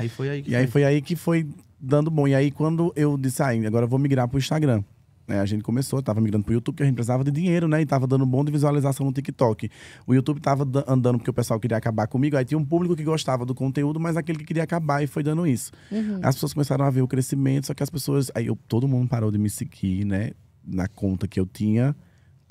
Aí foi aí que E foi. aí foi aí que foi dando bom. E aí quando eu disse, ah, agora eu vou migrar pro Instagram. É, a gente começou, estava migrando para o YouTube, porque a gente precisava de dinheiro, né? E estava dando bom de visualização no TikTok. O YouTube estava andando porque o pessoal queria acabar comigo. Aí tinha um público que gostava do conteúdo, mas aquele que queria acabar e foi dando isso. Uhum. As pessoas começaram a ver o crescimento, só que as pessoas. Aí eu, todo mundo parou de me seguir, né? Na conta que eu tinha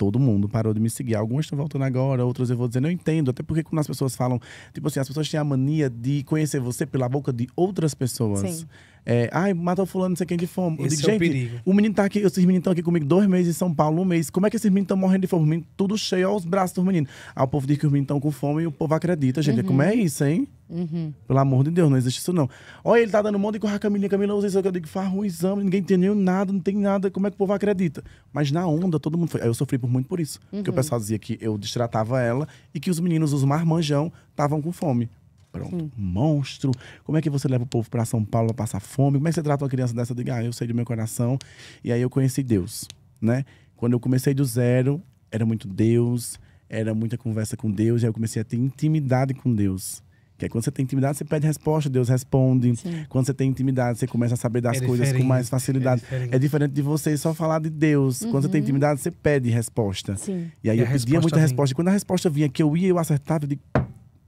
todo mundo parou de me seguir. Algumas estão voltando agora, outras eu vou dizer eu entendo. Até porque quando as pessoas falam, tipo assim, as pessoas têm a mania de conhecer você pela boca de outras pessoas. Sim. É, Ai, matou fulano, não sei quem de fome. Esse digo, é o perigo. O menino tá aqui, esses meninos estão aqui comigo dois meses em São Paulo, um mês. Como é que esses meninos estão morrendo de fome? Menino, tudo cheio aos braços dos meninos. Aí o povo diz que os meninos estão com fome e o povo acredita, gente. Uhum. Como é uhum. isso, hein? Uhum. Pelo amor de Deus, não existe isso não. Olha, ele tá dando um monte de coisa, Camila, Camila, usa isso Eu digo, faz um exame, ninguém entendeu nada, não tem nada, como é que o povo acredita? Mas na onda, todo mundo foi. Aí eu sofri por muito por isso. Uhum. Porque o uhum. pessoal dizia que eu destratava ela e que os meninos, os marmanjão, estavam com fome. Pronto, Sim. monstro. Como é que você leva o povo para São Paulo pra passar fome? Como é que você trata uma criança dessa? Eu digo, ah, eu sei do meu coração. E aí eu conheci Deus, né? Quando eu comecei do zero, era muito Deus, era muita conversa com Deus, e aí eu comecei a ter intimidade com Deus. Que quando você tem intimidade, você pede resposta, Deus responde. Sim. Quando você tem intimidade, você começa a saber das é coisas com mais é facilidade. É diferente. é diferente. de você só falar de Deus. Uhum. Quando você tem uhum. intimidade, você pede resposta. Sim. E aí e eu pedia muita vem. resposta. E quando a resposta vinha, que eu ia, eu acertava, de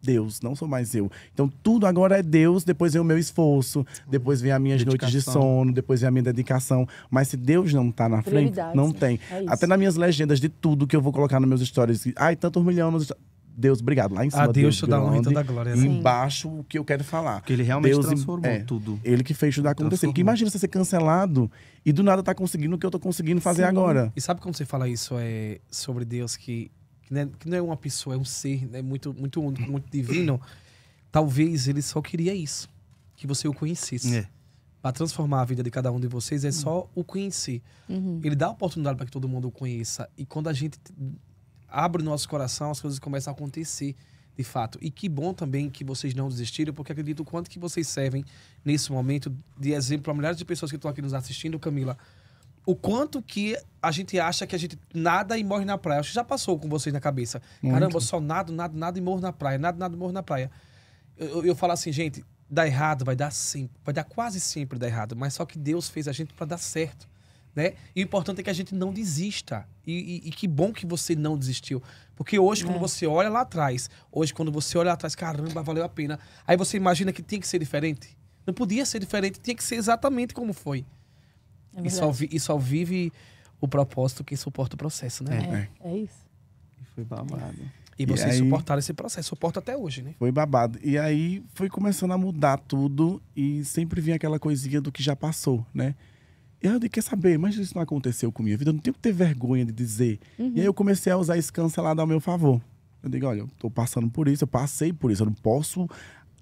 Deus, não sou mais eu. Então tudo agora é Deus, depois vem o meu esforço, depois vem as minhas dedicação. noites de sono, depois vem a minha dedicação. Mas se Deus não tá na frente, não né? tem. É Até nas minhas legendas de tudo que eu vou colocar nos meus stories, ai, tantos milhões, Deus, obrigado. Lá em ah, cima, a Deus, Deus te dá honra e glória. E né? embaixo, o que eu quero falar. Porque ele realmente Deus, transformou é, tudo. Ele que fez tudo acontecer. Porque imagina você ser cancelado e do nada tá conseguindo o que eu tô conseguindo fazer Sim. agora. E sabe quando você fala isso é, sobre Deus, que, que, não é, que não é uma pessoa, é um ser né, muito, muito, muito divino? Talvez ele só queria isso, que você o conhecesse. É para transformar a vida de cada um de vocês é só o conhecer. Uhum. Ele dá a oportunidade para que todo mundo o conheça. E quando a gente abre o nosso coração, as coisas começam a acontecer de fato. E que bom também que vocês não desistiram, porque acredito o quanto que vocês servem nesse momento de exemplo para milhares de pessoas que estão aqui nos assistindo, Camila. O quanto que a gente acha que a gente nada e morre na praia. Acho que já passou com vocês na cabeça. Muito. Caramba, só nada, nada, nada e morro na praia. Nada, nada e morro na praia. Eu, eu falo assim, gente, dá errado, vai dar sempre. Vai dar quase sempre dar errado. Mas só que Deus fez a gente para dar certo. Né? E o importante é que a gente não desista. E, e, e que bom que você não desistiu. Porque hoje, é. quando você olha lá atrás, hoje, quando você olha lá atrás, caramba, valeu a pena. Aí você imagina que tinha que ser diferente. Não podia ser diferente, tinha que ser exatamente como foi. É e, só vi, e só vive o propósito que suporta o processo, né? É, é, é isso. E foi babado. E, e vocês aí... suportaram esse processo, suporta até hoje, né? Foi babado. E aí foi começando a mudar tudo e sempre vinha aquela coisinha do que já passou, né? E aí eu disse, quer saber, mas isso não aconteceu com minha vida, eu não tenho que ter vergonha de dizer. Uhum. E aí eu uhum. comecei a usar esse cancelado ao meu favor. Eu digo, olha, eu tô passando por isso, eu passei por isso, eu não posso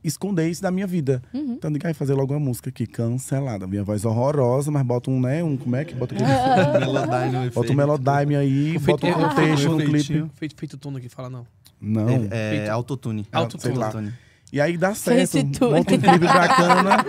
esconder isso da minha vida. Uhum. Então, diga aí, fazer logo uma música aqui, cancelada. Minha voz horrorosa, mas bota um, né? Um, como é que bota aquele. melodyne Bota um melodyne aí, bota um contexto no clipe. Feito, feito tudo aqui, fala não. Não. É, é autotune. Autotune. E aí dá certo, monta um clipe bacana.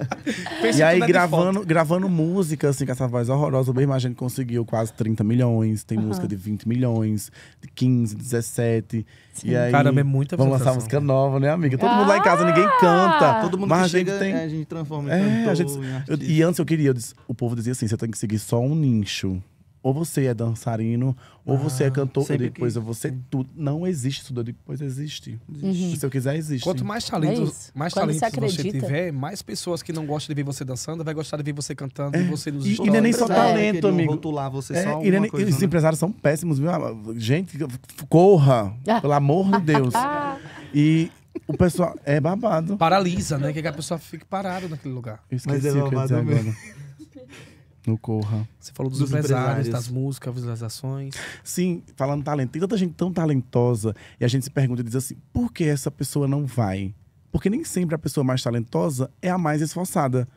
e aí gravando, gravando música, assim, com essa voz horrorosa. O Bem Imagem conseguiu quase 30 milhões. Tem uhum. música de 20 milhões, de 15, 17. Sim. E aí, Caramba, é muita Vamos lançar música né? nova, né, amiga? Todo ah! mundo lá em casa, ninguém ah! canta. Todo mundo Mas a gente tem... É, a gente transforma em é, cantor, gente... eu, E antes eu queria, eu disse, o povo dizia assim, você tem que seguir só um nicho ou você é dançarino, ou ah, você é ah, cantor, e depois que... você tudo. Não existe isso, depois existe. Uhum. Se eu quiser, existe. Quanto mais talento, é mais talento você, você, tiver, mais pessoas que não gostam de ver você dançando, vai gostar de ver você cantando, é. você nos E, não é nem só talento, amigo. Rotular você é, só e nem, coisa, os né? empresários são péssimos, viu? Ah, gente, corra, ah. pelo amor de Deus. e, o pessoal é babado. Paralisa, né? Que a pessoa fique parada naquele lugar. Eu esqueci Mas é babado mesmo. No Corra. Você falou dos, dos empresários, empresários, das músicas, visualizações. Sim, falando talento. Tem tanta gente tão talentosa e a gente se pergunta e diz assim: por que essa pessoa não vai? Porque nem sempre a pessoa mais talentosa é a mais esforçada,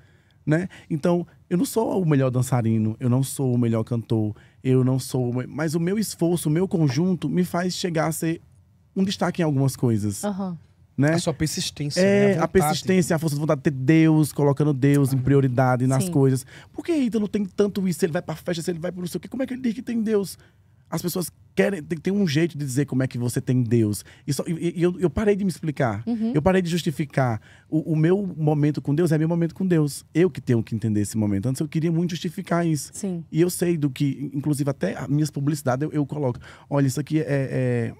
né? Então, eu não sou o melhor dançarino, eu não sou o melhor cantor, eu não sou. Mas o meu esforço, o meu conjunto me faz chegar a ser um destaque em algumas coisas. Aham. Uhum né? A sua persistência. É, né? a, a, persistência, a força de vontade de ter Deus, colocando Deus ah, em prioridade nas sim. coisas. Por que Ítalo tem tanto isso? Se ele vai pra festa, se ele vai pro não sei o quê, como é que ele diz que tem Deus? As pessoas querem. Tem, tem um jeito de dizer como é que você tem Deus. E, só, e, e eu, eu, parei de me explicar. Uhum. Eu parei de justificar. O, o, meu momento com Deus é meu momento com Deus. Eu que tenho que entender esse momento. Antes eu queria muito justificar isso. Sim. E eu sei do que, inclusive, até minhas publicidades eu, eu, coloco. Olha, isso aqui é, é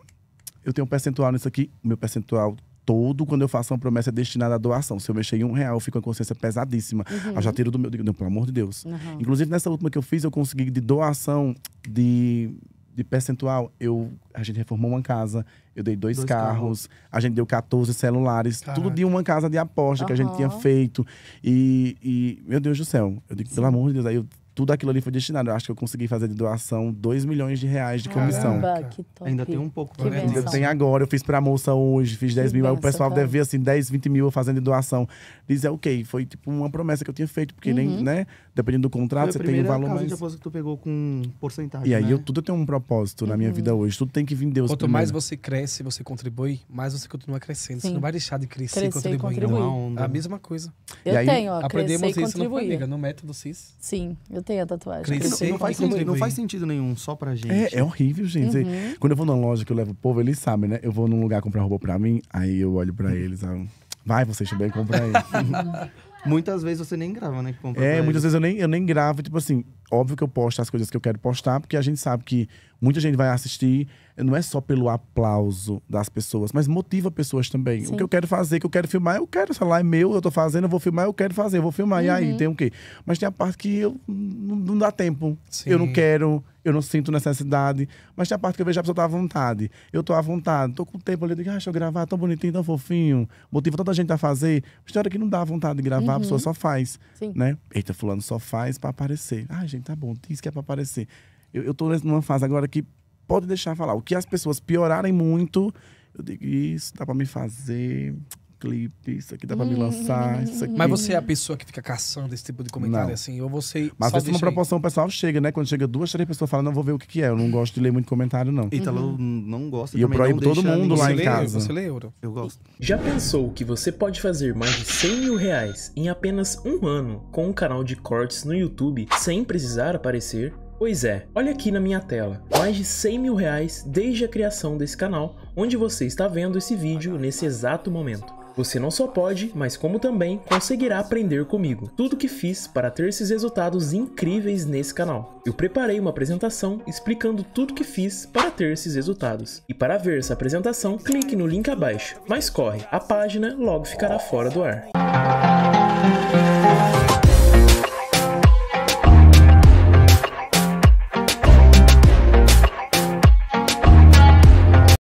eu tenho um percentual nisso aqui, meu percentual todo quando eu faço uma promessa destinada à doação. Se eu mexer em um real, eu fico com a consciência pesadíssima. Uhum. Eu já uhum. tiro do meu. Não, pelo amor de Deus. Uhum. Inclusive, nessa última que eu fiz, eu consegui de doação de, de percentual. Eu, a gente reformou uma casa, eu dei dois, dois carros, carros, a gente deu 14 celulares, Caraca. tudo de uma casa de aposta uhum. que a gente tinha feito. E, e, meu Deus do céu, eu digo, pelo amor de Deus, aí eu tudo aquilo ali foi destinado. Eu acho que eu consegui fazer de doação 2 milhões de reais de comissão. Caramba, que top. Ainda tem um pouco, que né? Benção. Ainda tem agora. Eu fiz pra moça hoje, fiz 10 que mil. Benção, o pessoal deve ver assim, 10, 20 mil fazendo de doação. dizer ok, foi tipo uma promessa que eu tinha feito, porque uhum. nem, né? Dependendo do contrato, você tem um valor mais. de que tu pegou com porcentagem. E aí né? eu tudo tem um propósito uhum. na minha uhum. vida hoje. Tudo tem que vir Deus. Quanto primeiro. mais você cresce, você contribui, mais você continua crescendo. Sim. Você não vai deixar de crescer, crescer contribuir. e contribuir. Não, é não. a mesma coisa. Eu aí, tenho, ó, Aprendemos isso contribuir. no no método CIS. Sim, eu tenho a tatuagem. Crescer não, faz sentido, não faz sentido nenhum, só pra gente. É, é horrível, gente. Uhum. Quando eu vou na loja que eu levo o povo, eles sabem, né? Eu vou num lugar comprar roupa pra mim, aí eu olho pra eles, ah, vai, vocês também comprar isso. Muitas vezes você nem grava, né? é, muitas vezes eu nem, eu nem gravo. Tipo assim, óbvio que eu posto as coisas que eu quero postar, porque a gente sabe que Muita gente vai assistir, não é só pelo aplauso das pessoas, mas motiva pessoas também. Sim. O que eu quero fazer, o que eu quero filmar, eu quero, sei lá, é meu, eu tô fazendo, eu vou filmar, eu quero fazer, eu vou filmar. Uhum. E aí, uhum. tem o quê? Mas tem a parte que eu, não, dá tempo. Sim. Eu não quero, eu não sinto necessidade. Mas tem a parte que eu vejo a pessoa tá à vontade. Eu tô à vontade, tô com o tempo ali, eu digo, ah, deixa eu gravar, tão bonitinho, tão fofinho. Motiva tanta gente a fazer. Mas tem hora que não dá vontade de gravar, uhum. a pessoa uhum. só faz. Sim. Né? Eita, fulano só faz para aparecer. Ah, gente, tá bom, diz que é pra aparecer. Eu, eu tô numa fase agora que pode deixar falar. O que as pessoas piorarem muito, eu digo, isso dá pra me fazer clipe, isso aqui dá pra me lançar, isso aqui. Mas você é a pessoa que fica caçando esse tipo de comentário não. assim? Ou você. Mas só vezes uma proporção o pessoal chega, né? Quando chega duas, três pessoas falam, não vou ver o que, que é. Eu não gosto de ler muito comentário, não. Então uhum. não gosta E eu proíbo todo mundo lá em lê, casa. Você lê euro? Eu gosto. Já pensou que você pode fazer mais de 100 mil reais em apenas um ano com um canal de cortes no YouTube sem precisar aparecer? Pois é, olha aqui na minha tela, mais de 100 mil reais desde a criação desse canal, onde você está vendo esse vídeo nesse exato momento. Você não só pode, mas como também conseguirá aprender comigo tudo que fiz para ter esses resultados incríveis nesse canal. Eu preparei uma apresentação explicando tudo que fiz para ter esses resultados. E para ver essa apresentação, clique no link abaixo. Mas corre, a página logo ficará fora do ar.